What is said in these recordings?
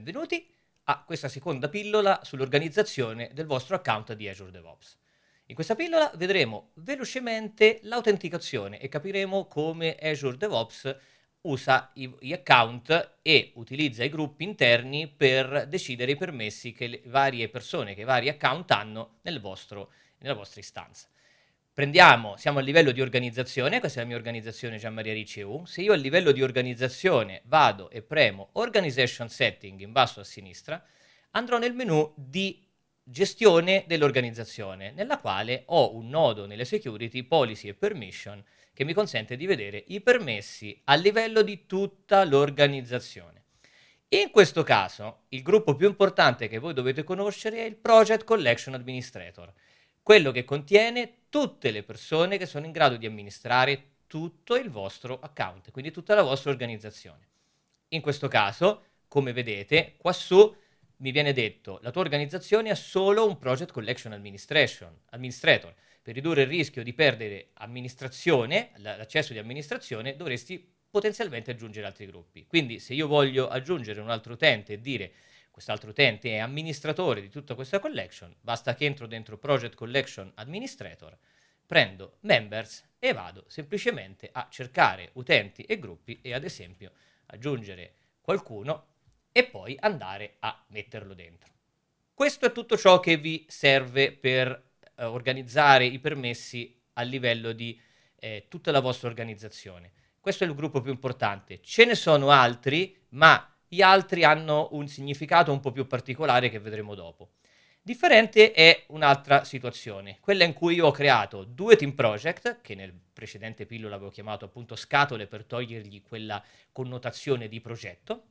benvenuti a questa seconda pillola sull'organizzazione del vostro account di Azure DevOps. In questa pillola vedremo velocemente l'autenticazione e capiremo come Azure DevOps usa gli account e utilizza i gruppi interni per decidere i permessi che le varie persone, che i vari account hanno nel vostro, nella vostra istanza prendiamo, siamo a livello di organizzazione, questa è la mia organizzazione Gianmaria Maria Ricci EU, se io a livello di organizzazione vado e premo Organization Setting in basso a sinistra, andrò nel menu di gestione dell'organizzazione, nella quale ho un nodo nelle security, policy e permission, che mi consente di vedere i permessi a livello di tutta l'organizzazione. In questo caso, il gruppo più importante che voi dovete conoscere è il Project Collection Administrator, quello che contiene tutte le persone che sono in grado di amministrare tutto il vostro account, quindi tutta la vostra organizzazione. In questo caso, come vedete, quassù mi viene detto la tua organizzazione ha solo un Project Collection Administrator. Per ridurre il rischio di perdere amministrazione, l'accesso di amministrazione, dovresti potenzialmente aggiungere altri gruppi. Quindi se io voglio aggiungere un altro utente e dire quest'altro utente è amministratore di tutta questa collection, basta che entro dentro Project Collection Administrator, prendo Members e vado semplicemente a cercare utenti e gruppi e ad esempio aggiungere qualcuno e poi andare a metterlo dentro. Questo è tutto ciò che vi serve per eh, organizzare i permessi a livello di eh, tutta la vostra organizzazione. Questo è il gruppo più importante. Ce ne sono altri, ma gli altri hanno un significato un po' più particolare che vedremo dopo. Differente è un'altra situazione, quella in cui io ho creato due team project, che nel precedente pillola avevo chiamato appunto scatole per togliergli quella connotazione di progetto.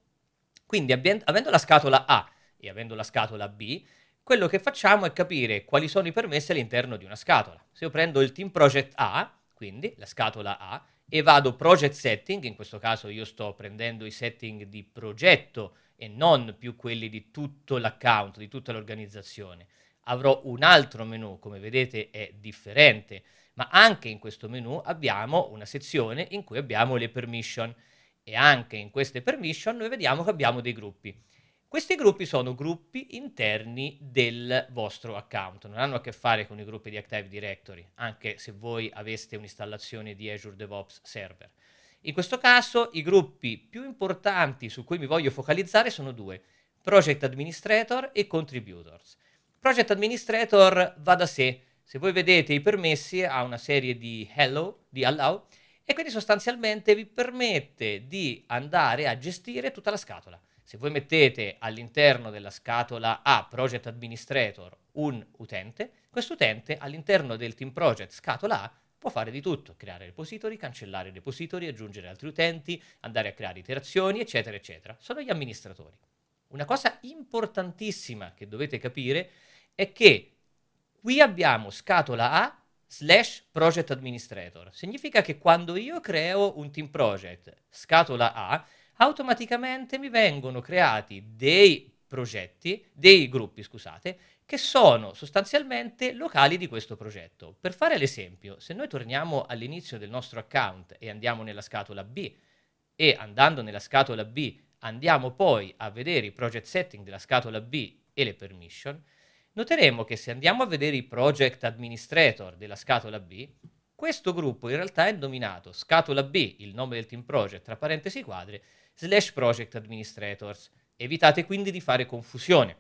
Quindi avendo la scatola A e avendo la scatola B, quello che facciamo è capire quali sono i permessi all'interno di una scatola. Se io prendo il team project A, quindi la scatola A, e vado project setting, in questo caso io sto prendendo i setting di progetto e non più quelli di tutto l'account, di tutta l'organizzazione. Avrò un altro menu, come vedete è differente, ma anche in questo menu abbiamo una sezione in cui abbiamo le permission e anche in queste permission noi vediamo che abbiamo dei gruppi. Questi gruppi sono gruppi interni del vostro account, non hanno a che fare con i gruppi di Active Directory, anche se voi aveste un'installazione di Azure DevOps Server. In questo caso i gruppi più importanti su cui mi voglio focalizzare sono due, Project Administrator e Contributors. Project Administrator va da sé, se voi vedete i permessi ha una serie di hello, di allow, e quindi sostanzialmente vi permette di andare a gestire tutta la scatola. Se voi mettete all'interno della scatola A Project Administrator un utente, questo utente all'interno del team project scatola A può fare di tutto, creare repository, cancellare repository, aggiungere altri utenti, andare a creare iterazioni, eccetera, eccetera. Sono gli amministratori. Una cosa importantissima che dovete capire è che qui abbiamo scatola A slash project administrator. Significa che quando io creo un team project scatola A, automaticamente mi vengono creati dei progetti, dei gruppi, scusate, che sono sostanzialmente locali di questo progetto. Per fare l'esempio, se noi torniamo all'inizio del nostro account e andiamo nella scatola B e andando nella scatola B andiamo poi a vedere i project setting della scatola B e le permission, noteremo che se andiamo a vedere i project administrator della scatola B, questo gruppo in realtà è nominato Scatola B, il nome del team project tra parentesi quadre, slash project administrators. Evitate quindi di fare confusione.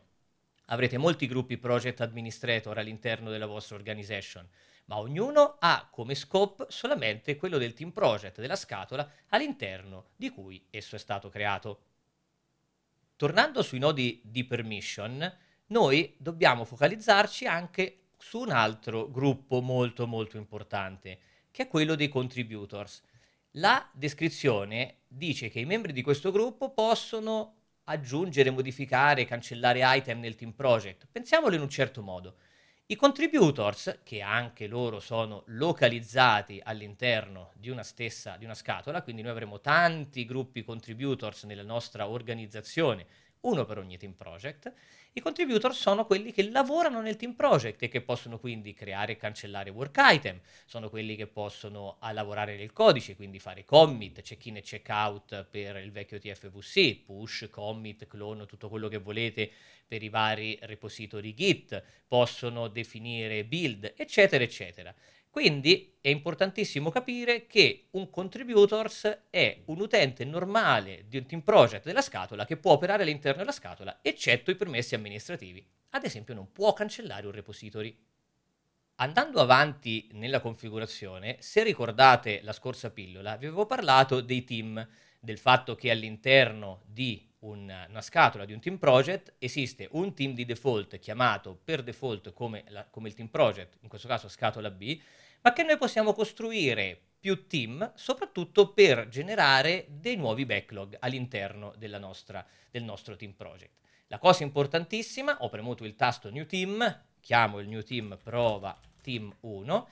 Avrete molti gruppi project administrator all'interno della vostra organization, ma ognuno ha come scope solamente quello del team project della scatola all'interno di cui esso è stato creato. Tornando sui nodi di permission, noi dobbiamo focalizzarci anche su un altro gruppo molto molto importante, che è quello dei contributors. La descrizione dice che i membri di questo gruppo possono aggiungere, modificare, cancellare item nel team project. Pensiamolo in un certo modo. I contributors, che anche loro sono localizzati all'interno di una stessa di una scatola, quindi noi avremo tanti gruppi contributors nella nostra organizzazione uno per ogni team project. I contributor sono quelli che lavorano nel team project e che possono quindi creare e cancellare work item, sono quelli che possono lavorare nel codice, quindi fare commit, check-in e check-out per il vecchio TFVC, push, commit, clone, tutto quello che volete per i vari repository Git, possono definire build, eccetera, eccetera. Quindi è importantissimo capire che un contributors è un utente normale di un team project della scatola che può operare all'interno della scatola, eccetto i permessi amministrativi. Ad esempio non può cancellare un repository. Andando avanti nella configurazione, se ricordate la scorsa pillola, vi avevo parlato dei team del fatto che all'interno di una scatola di un team project esiste un team di default chiamato per default come, la, come il team project, in questo caso scatola B, ma che noi possiamo costruire più team soprattutto per generare dei nuovi backlog all'interno nostra, del nostro team project. La cosa importantissima, ho premuto il tasto New Team, chiamo il New Team Prova Team 1,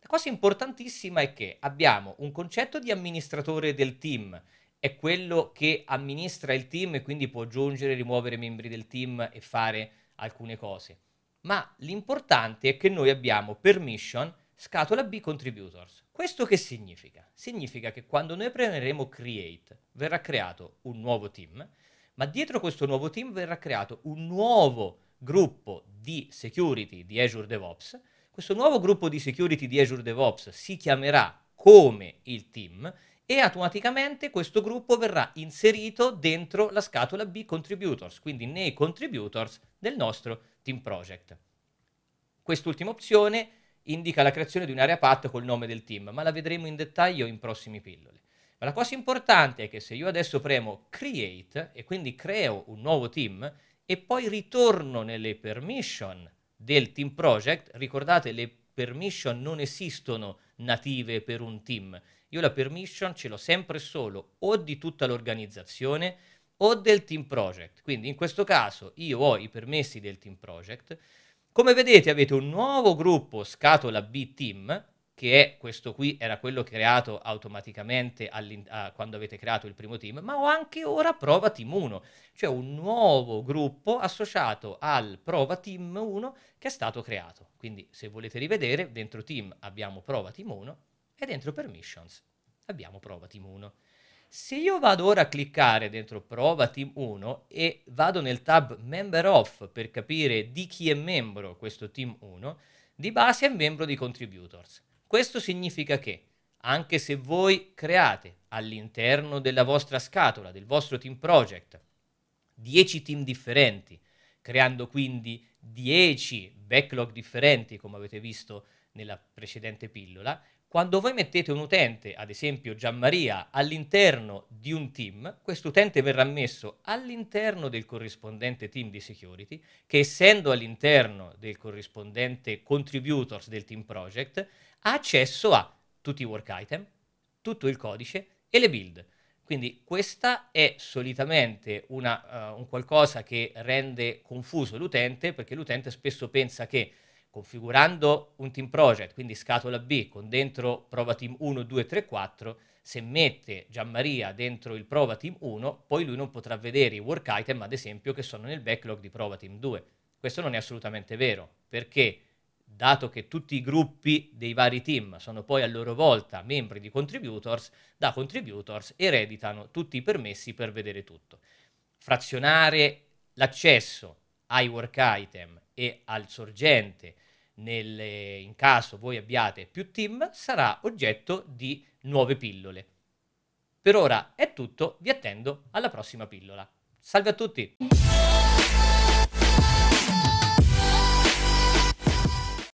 la cosa importantissima è che abbiamo un concetto di amministratore del team è quello che amministra il team e quindi può giungere, rimuovere membri del team e fare alcune cose. Ma l'importante è che noi abbiamo permission scatola B contributors. Questo che significa? Significa che quando noi prenderemo create verrà creato un nuovo team, ma dietro questo nuovo team verrà creato un nuovo gruppo di security di Azure DevOps. Questo nuovo gruppo di security di Azure DevOps si chiamerà come il team e automaticamente questo gruppo verrà inserito dentro la scatola B contributors, quindi nei contributors del nostro team project. Quest'ultima opzione indica la creazione di un'area PAT col nome del team, ma la vedremo in dettaglio in prossimi pillole. Ma la cosa importante è che se io adesso premo create e quindi creo un nuovo team e poi ritorno nelle permission del team project, ricordate le permission non esistono native per un team, io la permission ce l'ho sempre solo o di tutta l'organizzazione o del team project. Quindi in questo caso io ho i permessi del team project. Come vedete avete un nuovo gruppo scatola B team che è questo qui era quello creato automaticamente quando avete creato il primo team, ma ho anche ora prova team 1, cioè un nuovo gruppo associato al prova team 1 che è stato creato. Quindi se volete rivedere, dentro team abbiamo prova team 1 e dentro permissions abbiamo prova team 1. Se io vado ora a cliccare dentro prova team 1 e vado nel tab member of per capire di chi è membro questo team 1, di base è membro di contributors. Questo significa che anche se voi create all'interno della vostra scatola, del vostro team project, 10 team differenti, creando quindi 10 backlog differenti, come avete visto nella precedente pillola, quando voi mettete un utente, ad esempio Gianmaria, all'interno di un team, questo utente verrà messo all'interno del corrispondente team di security, che essendo all'interno del corrispondente contributors del team project, ha accesso a tutti i work item, tutto il codice e le build. Quindi questa è solitamente una, uh, un qualcosa che rende confuso l'utente, perché l'utente spesso pensa che configurando un team project, quindi scatola B, con dentro prova team 1, 2, 3, 4, se mette Gianmaria dentro il prova team 1, poi lui non potrà vedere i work item, ad esempio, che sono nel backlog di prova team 2. Questo non è assolutamente vero, perché dato che tutti i gruppi dei vari team sono poi a loro volta membri di contributors, da contributors ereditano tutti i permessi per vedere tutto. Frazionare l'accesso ai work item e al sorgente nel, in caso voi abbiate più team, sarà oggetto di nuove pillole. Per ora è tutto, vi attendo alla prossima pillola. Salve a tutti!